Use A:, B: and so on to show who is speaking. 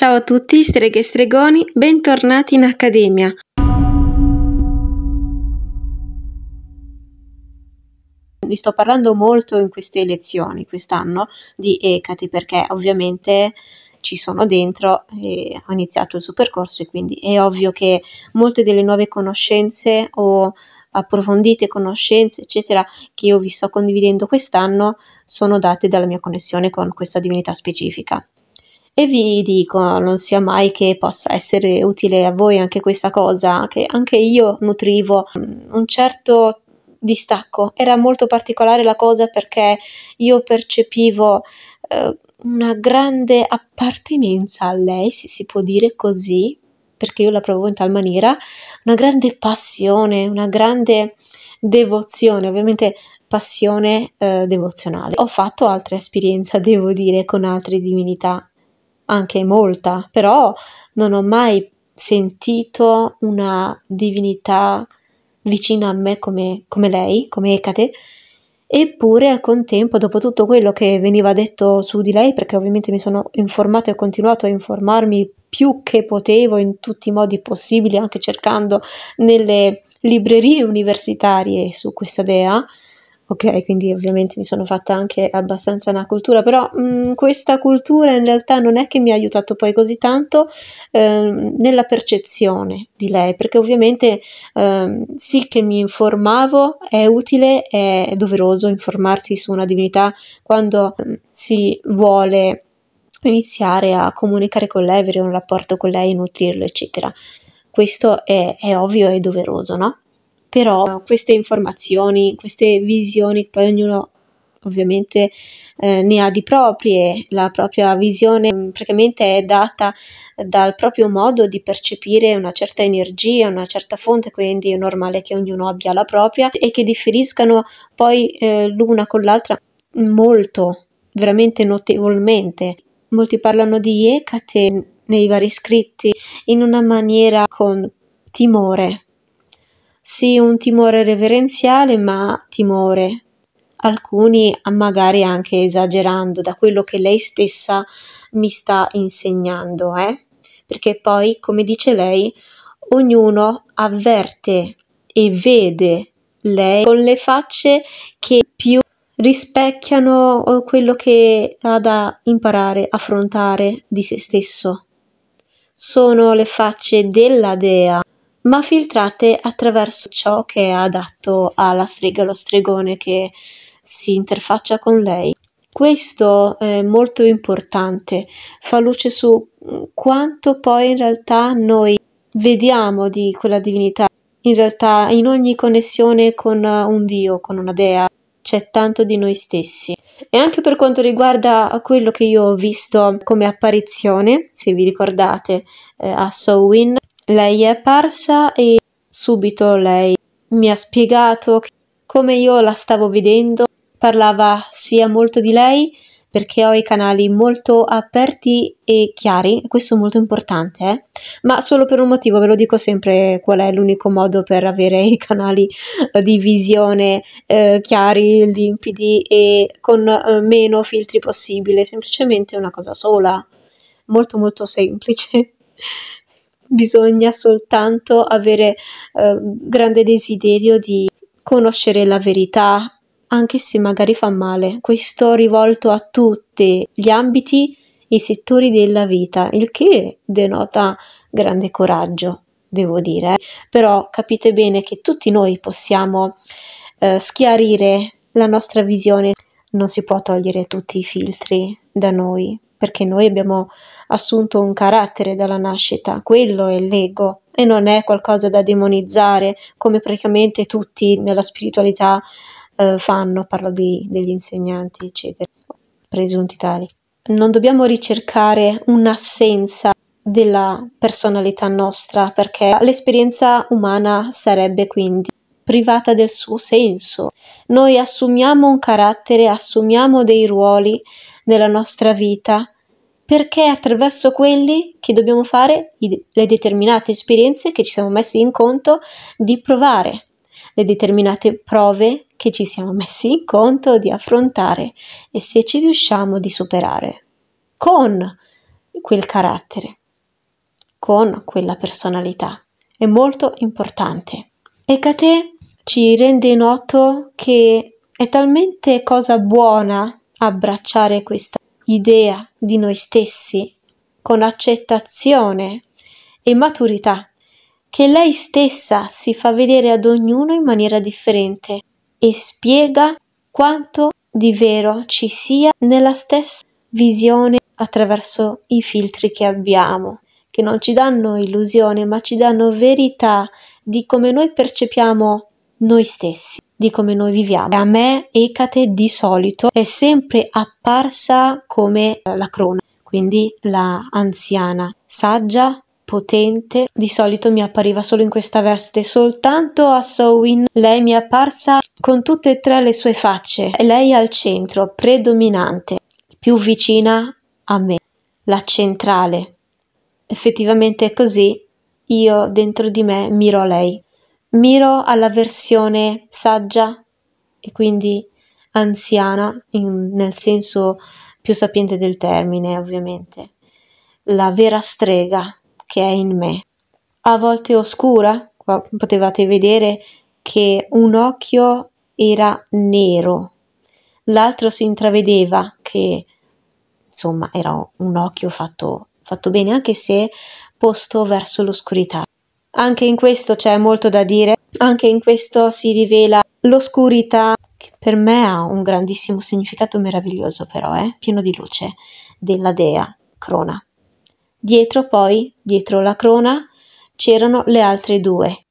A: Ciao a tutti, streghe e stregoni, bentornati in Accademia. Vi sto parlando molto in queste lezioni quest'anno di Ecati perché ovviamente ci sono dentro e ho iniziato il suo percorso e quindi è ovvio che molte delle nuove conoscenze o approfondite conoscenze, eccetera, che io vi sto condividendo quest'anno sono date dalla mia connessione con questa divinità specifica e vi dico, non sia mai che possa essere utile a voi anche questa cosa, che anche io nutrivo mm, un certo distacco. Era molto particolare la cosa perché io percepivo eh, una grande appartenenza a lei, se si può dire così, perché io la provo in tal maniera, una grande passione, una grande devozione, ovviamente passione eh, devozionale. Ho fatto altre esperienze, devo dire, con altre divinità anche molta, però non ho mai sentito una divinità vicina a me come, come lei, come Ecate, eppure al contempo, dopo tutto quello che veniva detto su di lei, perché ovviamente mi sono informata e ho continuato a informarmi più che potevo in tutti i modi possibili, anche cercando nelle librerie universitarie su questa dea, Ok, quindi ovviamente mi sono fatta anche abbastanza una cultura, però mh, mm, questa cultura in realtà non è che mi ha aiutato poi così tanto eh, nella percezione di lei, perché ovviamente eh, sì che mi informavo, è utile, è doveroso informarsi su una divinità quando eh, si vuole iniziare a comunicare con lei, avere un rapporto con lei, nutrirlo, eccetera. Questo è, è ovvio e doveroso, no? però queste informazioni, queste visioni, poi ognuno ovviamente eh, ne ha di proprie, la propria visione mm, praticamente è data dal proprio modo di percepire una certa energia, una certa fonte, quindi è normale che ognuno abbia la propria e che differiscano poi eh, l'una con l'altra molto, veramente notevolmente. Molti parlano di Ecate nei vari scritti in una maniera con timore, sì, un timore reverenziale, ma timore. Alcuni magari anche esagerando da quello che lei stessa mi sta insegnando, eh? Perché poi, come dice lei, ognuno avverte e vede lei con le facce che più rispecchiano quello che ha da imparare, a affrontare di se stesso. Sono le facce della dea ma filtrate attraverso ciò che è adatto alla strega, lo stregone che si interfaccia con lei. Questo è molto importante, fa luce su quanto poi in realtà noi vediamo di quella divinità. In realtà in ogni connessione con un dio, con una dea, c'è tanto di noi stessi. E anche per quanto riguarda quello che io ho visto come apparizione, se vi ricordate, eh, a Sowin, lei è apparsa e subito lei mi ha spiegato come io la stavo vedendo, parlava sia molto di lei perché ho i canali molto aperti e chiari, questo è molto importante, eh? ma solo per un motivo, ve lo dico sempre qual è l'unico modo per avere i canali eh, di visione eh, chiari, limpidi e con eh, meno filtri possibile, semplicemente una cosa sola, molto molto semplice bisogna soltanto avere eh, grande desiderio di conoscere la verità, anche se magari fa male. Questo rivolto a tutti gli ambiti e settori della vita, il che denota grande coraggio, devo dire. Però capite bene che tutti noi possiamo eh, schiarire la nostra visione non si può togliere tutti i filtri da noi, perché noi abbiamo assunto un carattere dalla nascita, quello è l'ego e non è qualcosa da demonizzare come praticamente tutti nella spiritualità eh, fanno, parlo di, degli insegnanti, eccetera, presunti tali. Non dobbiamo ricercare un'assenza della personalità nostra perché l'esperienza umana sarebbe quindi privata del suo senso. Noi assumiamo un carattere, assumiamo dei ruoli nella nostra vita perché è attraverso quelli che dobbiamo fare le determinate esperienze che ci siamo messi in conto di provare, le determinate prove che ci siamo messi in conto di affrontare e se ci riusciamo di superare con quel carattere, con quella personalità. È molto importante. Ecate ecco ci rende noto che è talmente cosa buona abbracciare questa idea di noi stessi con accettazione e maturità, che lei stessa si fa vedere ad ognuno in maniera differente e spiega quanto di vero ci sia nella stessa visione attraverso i filtri che abbiamo, che non ci danno illusione, ma ci danno verità di come noi percepiamo noi stessi, di come noi viviamo. A me Ecate di solito è sempre apparsa come eh, la crona, quindi la anziana, saggia, potente. Di solito mi appariva solo in questa veste, soltanto a Sowin lei mi è apparsa con tutte e tre le sue facce, lei al centro, predominante, più vicina a me, la centrale. Effettivamente è così, io dentro di me miro lei miro alla versione saggia e quindi anziana in, nel senso più sapiente del termine, ovviamente, la vera strega che è in me. A volte oscura, qua potevate vedere che un occhio era nero, l'altro si intravedeva che insomma era un occhio fatto, fatto bene anche se posto verso l'oscurità. Anche in questo c'è molto da dire, anche in questo si rivela l'oscurità, che per me ha un grandissimo significato meraviglioso però, eh? pieno di luce, della dea Crona. Dietro poi, dietro la Crona, c'erano le altre due,